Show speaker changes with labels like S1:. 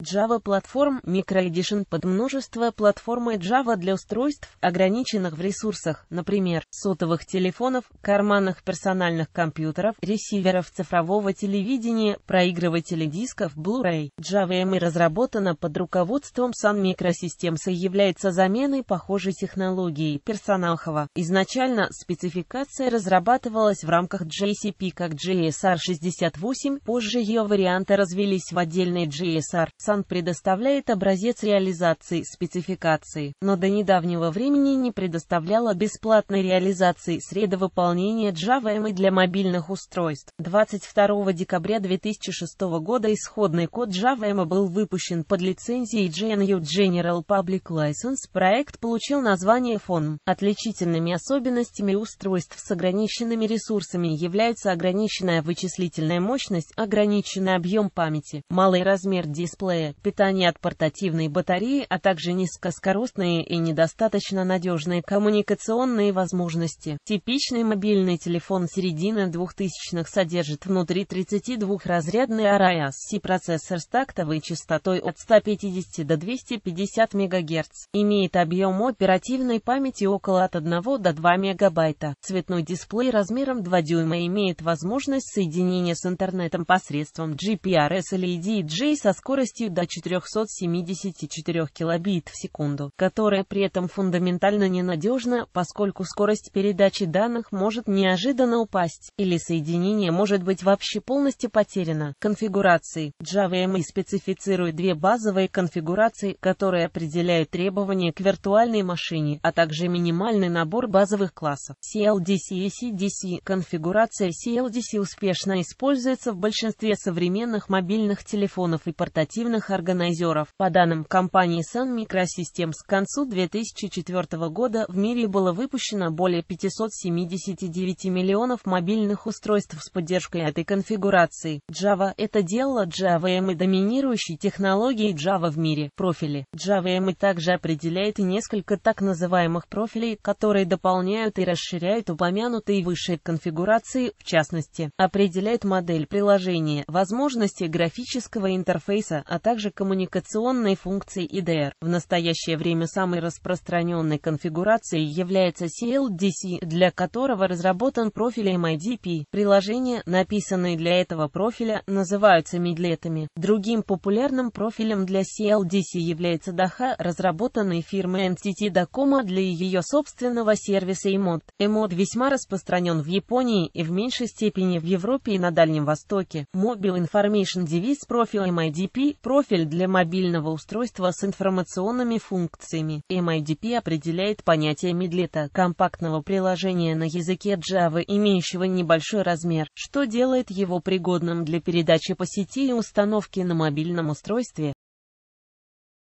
S1: Java Platform Microedition под множество платформы Java для устройств, ограниченных в ресурсах, например, сотовых телефонов, карманных персональных компьютеров, ресиверов цифрового телевидения, проигрывателей дисков Blu-ray. Java ME разработана под руководством Sun Microsystems и является заменой похожей технологии Персонахова. Изначально спецификация разрабатывалась в рамках JCP как JSR68, позже ее варианты развились в отдельный JSR. Сан предоставляет образец реализации спецификации, но до недавнего времени не предоставляла бесплатной реализации среды средовыполнения JavaM для мобильных устройств. 22 декабря 2006 года исходный код JavaM был выпущен под лицензией GNU General Public License. Проект получил название FONM. Отличительными особенностями устройств с ограниченными ресурсами являются ограниченная вычислительная мощность, ограниченный объем памяти, малый размер дисплея, Первое – питание от портативной батареи, а также низкоскоростные и недостаточно надежные коммуникационные возможности. Типичный мобильный телефон середины 2000-х содержит внутри 32-разрядный RISC процессор с тактовой частотой от 150 до 250 МГц. Имеет объем оперативной памяти около от 1 до 2 МБ. Цветной дисплей размером 2 дюйма имеет возможность соединения с интернетом посредством GPRS или EDJ со скоростью до 474 килобит в секунду, которая при этом фундаментально ненадежна, поскольку скорость передачи данных может неожиданно упасть, или соединение может быть вообще полностью потеряно. Конфигурации JavaMI специфицирует две базовые конфигурации, которые определяют требования к виртуальной машине, а также минимальный набор базовых классов. CLDC и CDC конфигурация CLDC успешно используется в большинстве современных мобильных телефонов и портативных главных органайзеров. По данным компании Sun Microsystems, к концу 2004 года в мире было выпущено более 579 миллионов мобильных устройств с поддержкой этой конфигурации. Java — это делало JavaM и доминирующей технологией Java в мире. Профили. JavaM также определяет несколько так называемых профилей, которые дополняют и расширяют упомянутые выше конфигурации, в частности, определяет модель приложения, возможности графического интерфейса, а также также коммуникационной функции IDR. В настоящее время самой распространенной конфигурацией является CLDC, для которого разработан профиль MIDP. Приложения, написанные для этого профиля, называются медлетами. Другим популярным профилем для CLDC является DAHA, разработанный фирмой NTT Docomo для ее собственного сервиса EMOD. EMOD весьма распространен в Японии и в меньшей степени в Европе и на Дальнем Востоке. Mobile Information Device профиль MIDP – профиль Профиль для мобильного устройства с информационными функциями. MIDP определяет понятие медлета, компактного приложения на языке Java, имеющего небольшой размер, что делает его пригодным для передачи по сети и установки на мобильном устройстве.